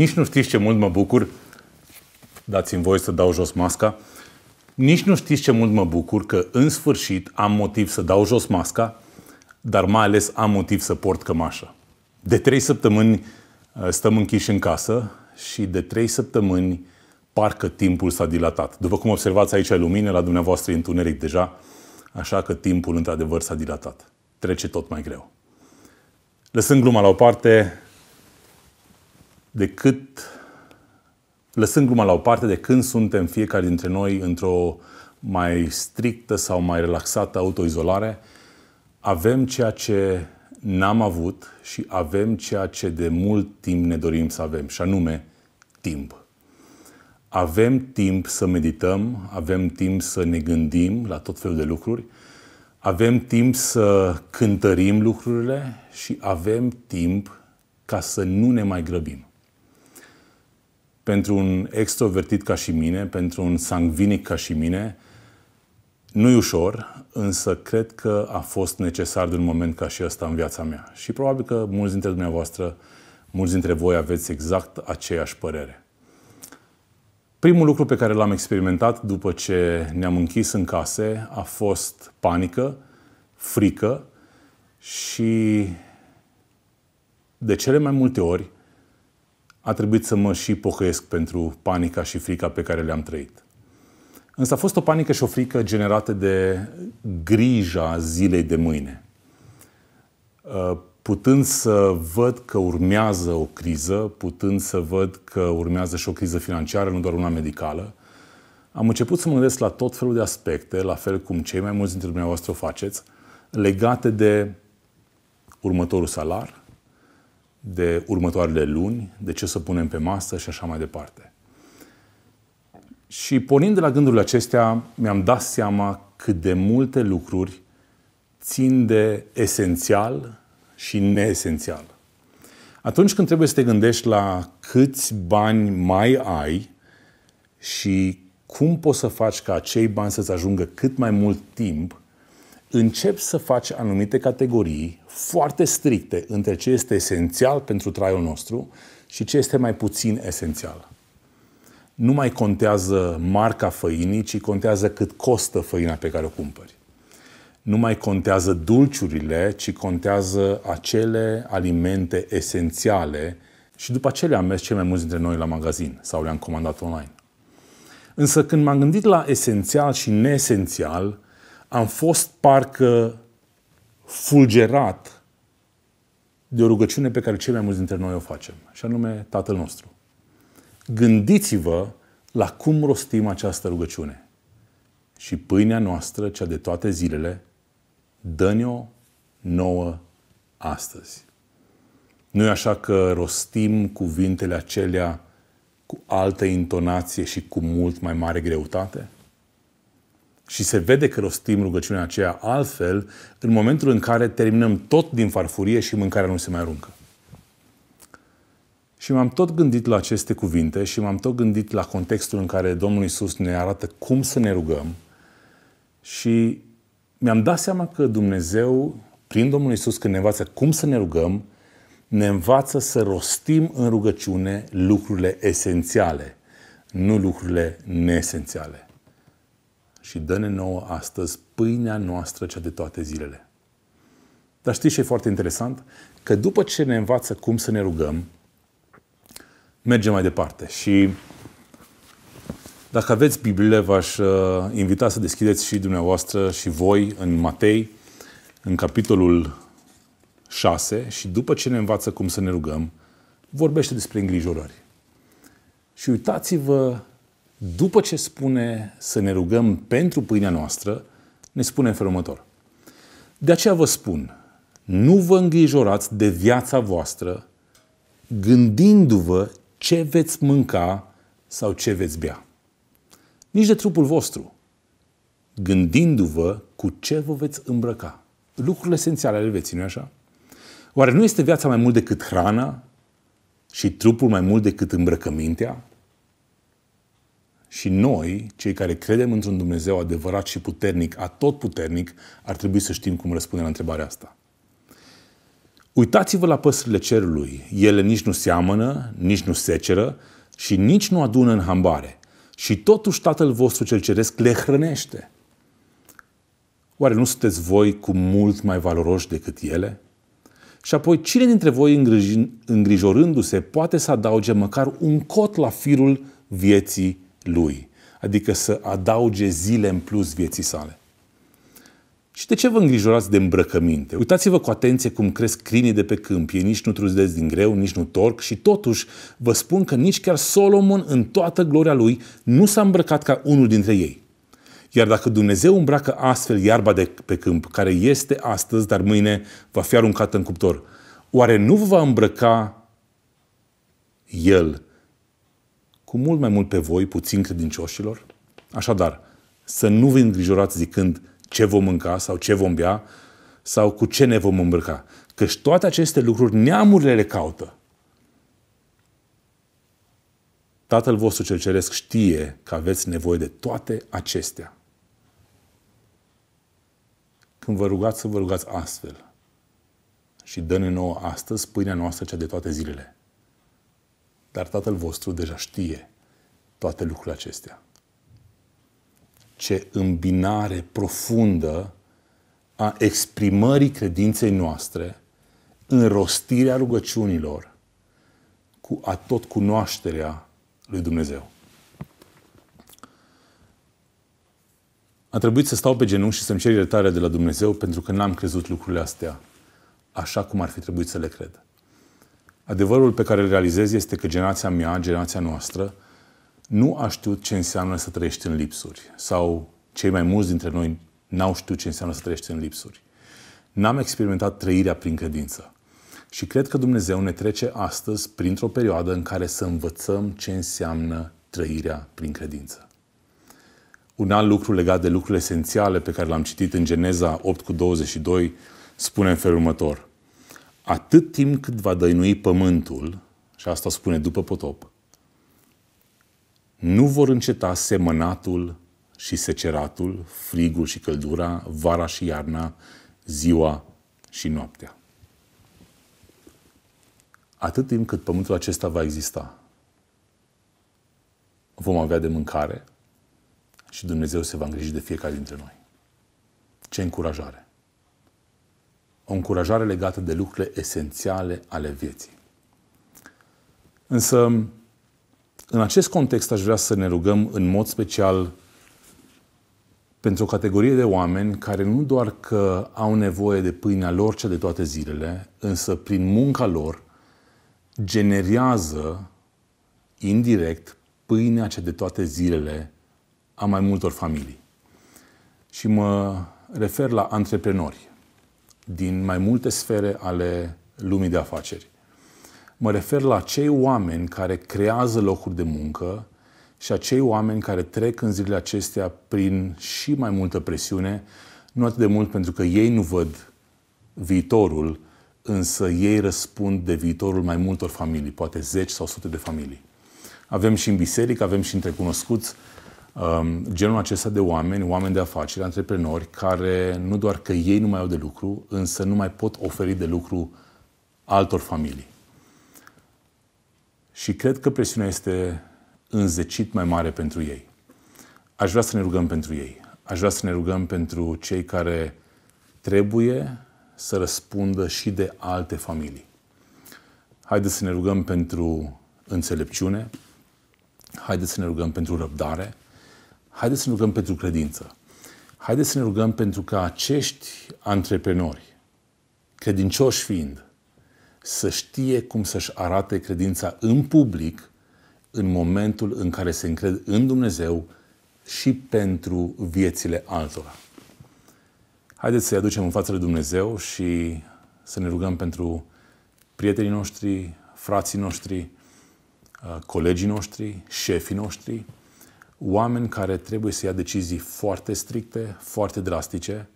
Nici nu știți ce mult mă bucur, dați-mi voi să dau jos masca, nici nu știți ce mult mă bucur că în sfârșit am motiv să dau jos masca, dar mai ales am motiv să port cămașă. De trei săptămâni uh, stăm închiși în casă și de trei săptămâni parcă timpul s-a dilatat. După cum observați aici lumină, la dumneavoastră e întuneric deja, așa că timpul într-adevăr s-a dilatat. Trece tot mai greu. Lăsând gluma la o parte, decât lăsând gluma la o parte, de când suntem fiecare dintre noi într-o mai strictă sau mai relaxată autoizolare, avem ceea ce n-am avut și avem ceea ce de mult timp ne dorim să avem, și anume timp. Avem timp să medităm, avem timp să ne gândim la tot felul de lucruri, avem timp să cântărim lucrurile și avem timp ca să nu ne mai grăbim pentru un extrovertit ca și mine, pentru un sangvinic ca și mine, nu e ușor, însă cred că a fost necesar de un moment ca și ăsta în viața mea. Și probabil că mulți dintre dumneavoastră, mulți dintre voi aveți exact aceeași părere. Primul lucru pe care l-am experimentat după ce ne-am închis în case a fost panică, frică și de cele mai multe ori a trebuit să mă și pocăiesc pentru panica și frica pe care le-am trăit. Însă a fost o panică și o frică generate de grija zilei de mâine. Uh, putând să văd că urmează o criză, putând să văd că urmează și o criză financiară, nu doar una medicală, am început să mă gândesc la tot felul de aspecte, la fel cum cei mai mulți dintre dumneavoastră o faceți, legate de următorul salar, de următoarele luni, de ce să punem pe masă și așa mai departe. Și pornind de la gândurile acestea, mi-am dat seama cât de multe lucruri țin de esențial și neesențial. Atunci când trebuie să te gândești la câți bani mai ai și cum poți să faci ca acei bani să-ți ajungă cât mai mult timp, încep să faci anumite categorii foarte stricte între ce este esențial pentru traiul nostru și ce este mai puțin esențial. Nu mai contează marca făinii, ci contează cât costă făina pe care o cumpări. Nu mai contează dulciurile, ci contează acele alimente esențiale și după aceea am mers cei mai mulți dintre noi la magazin sau le-am comandat online. Însă când m-am gândit la esențial și neesențial, am fost parcă fulgerat de o rugăciune pe care cei mai mulți dintre noi o facem, și anume Tatăl nostru. Gândiți-vă la cum rostim această rugăciune. Și pâinea noastră, cea de toate zilele, dă-ne-o nouă astăzi. Nu e așa că rostim cuvintele acelea cu altă intonație și cu mult mai mare greutate? Și se vede că rostim rugăciunea aceea altfel în momentul în care terminăm tot din farfurie și mâncarea nu se mai aruncă. Și m-am tot gândit la aceste cuvinte și m-am tot gândit la contextul în care Domnul Isus ne arată cum să ne rugăm și mi-am dat seama că Dumnezeu, prin Domnul Isus, când ne învață cum să ne rugăm, ne învață să rostim în rugăciune lucrurile esențiale, nu lucrurile neesențiale și dă-ne nouă astăzi pâinea noastră cea de toate zilele. Dar știți ce e foarte interesant? Că după ce ne învață cum să ne rugăm, mergem mai departe. Și dacă aveți Biblie, v-aș uh, invita să deschideți și dumneavoastră și voi în Matei, în capitolul 6 și după ce ne învață cum să ne rugăm, vorbește despre îngrijorări. Și uitați-vă după ce spune să ne rugăm pentru pâinea noastră, ne spune în felul următor. De aceea vă spun, nu vă îngrijorați de viața voastră gândindu-vă ce veți mânca sau ce veți bea. Nici de trupul vostru, gândindu-vă cu ce vă veți îmbrăca. Lucrurile esențiale ale vieții, nu așa? Oare nu este viața mai mult decât hrana și trupul mai mult decât îmbrăcămintea? Și noi, cei care credem într-un Dumnezeu adevărat și puternic, tot puternic, ar trebui să știm cum răspunde la întrebarea asta. Uitați-vă la păsările cerului. Ele nici nu seamănă, nici nu seceră și nici nu adună în hambare. Și totuși Tatăl vostru cel ceresc le hrănește. Oare nu sunteți voi cu mult mai valoroși decât ele? Și apoi, cine dintre voi, îngrijorându-se, poate să adauge măcar un cot la firul vieții lui, adică să adauge zile în plus vieții sale. Și de ce vă îngrijorați de îmbrăcăminte? Uitați-vă cu atenție cum cresc crinii de pe câmp. Ei nici nu trudesc din greu, nici nu torc și totuși vă spun că nici chiar Solomon în toată gloria lui nu s-a îmbrăcat ca unul dintre ei. Iar dacă Dumnezeu îmbracă astfel iarba de pe câmp, care este astăzi, dar mâine va fi aruncată în cuptor, oare nu vă va îmbrăca El cu mult mai mult pe voi, puțin credincioșilor. Așadar, să nu vă îngrijorați zicând ce vom mânca sau ce vom bea sau cu ce ne vom îmbrăca. Căci toate aceste lucruri neamurile le caută. Tatăl vostru cel ceresc știe că aveți nevoie de toate acestea. Când vă rugați să vă rugați astfel și dă-ne nouă astăzi pâinea noastră cea de toate zilele dar Tatăl vostru deja știe toate lucrurile acestea. Ce îmbinare profundă a exprimării credinței noastre în rostirea rugăciunilor cu atot cunoașterea lui Dumnezeu. A trebuit să stau pe genunchi și să-mi cer iertare de la Dumnezeu pentru că n-am crezut lucrurile astea așa cum ar fi trebuit să le cred. Adevărul pe care îl realizez este că generația mea, generația noastră, nu a știut ce înseamnă să trăiești în lipsuri. Sau cei mai mulți dintre noi n-au știut ce înseamnă să trăiești în lipsuri. N-am experimentat trăirea prin credință. Și cred că Dumnezeu ne trece astăzi printr-o perioadă în care să învățăm ce înseamnă trăirea prin credință. Un alt lucru legat de lucrurile esențiale pe care l-am citit în Geneza 8 cu 22 spune în felul următor – atât timp cât va dăinui pământul, și asta spune după potop, nu vor înceta semănatul și seceratul, frigul și căldura, vara și iarna, ziua și noaptea. Atât timp cât pământul acesta va exista, vom avea de mâncare și Dumnezeu se va îngriji de fiecare dintre noi. Ce încurajare! o încurajare legată de lucrurile esențiale ale vieții. Însă, în acest context aș vrea să ne rugăm în mod special pentru o categorie de oameni care nu doar că au nevoie de pâinea lor cea de toate zilele, însă prin munca lor generează indirect pâinea cea de toate zilele a mai multor familii. Și mă refer la antreprenori din mai multe sfere ale lumii de afaceri. Mă refer la cei oameni care creează locuri de muncă și acei oameni care trec în zilele acestea prin și mai multă presiune, nu atât de mult pentru că ei nu văd viitorul, însă ei răspund de viitorul mai multor familii, poate zeci sau sute de familii. Avem și în biserică, avem și între cunoscuți Um, genul acesta de oameni, oameni de afaceri, antreprenori, care nu doar că ei nu mai au de lucru, însă nu mai pot oferi de lucru altor familii. Și cred că presiunea este înzecit mai mare pentru ei. Aș vrea să ne rugăm pentru ei. Aș vrea să ne rugăm pentru cei care trebuie să răspundă și de alte familii. Haideți să ne rugăm pentru înțelepciune, haideți să ne rugăm pentru răbdare, Haideți să ne rugăm pentru credință. Haideți să ne rugăm pentru ca acești antreprenori, credincioși fiind, să știe cum să-și arate credința în public în momentul în care se încred în Dumnezeu și pentru viețile altora. Haideți să-i aducem în fața lui Dumnezeu și să ne rugăm pentru prietenii noștri, frații noștri, uh, colegii noștri, șefii noștri, oameni care trebuie să ia decizii foarte stricte, foarte drastice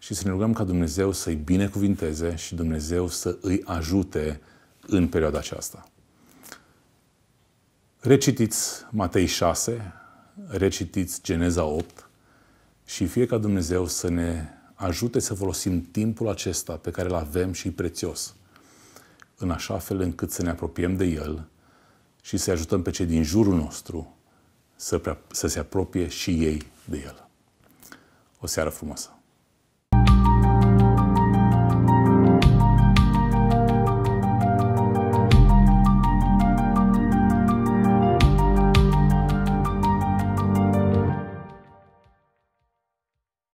și să ne rugăm ca Dumnezeu să-i binecuvinteze și Dumnezeu să îi ajute în perioada aceasta. Recitiți Matei 6, recitiți Geneza 8 și fie ca Dumnezeu să ne ajute să folosim timpul acesta pe care îl avem și prețios, în așa fel încât să ne apropiem de El și să ajutăm pe cei din jurul nostru să, prea, să se apropie și ei de el. O seară frumoasă!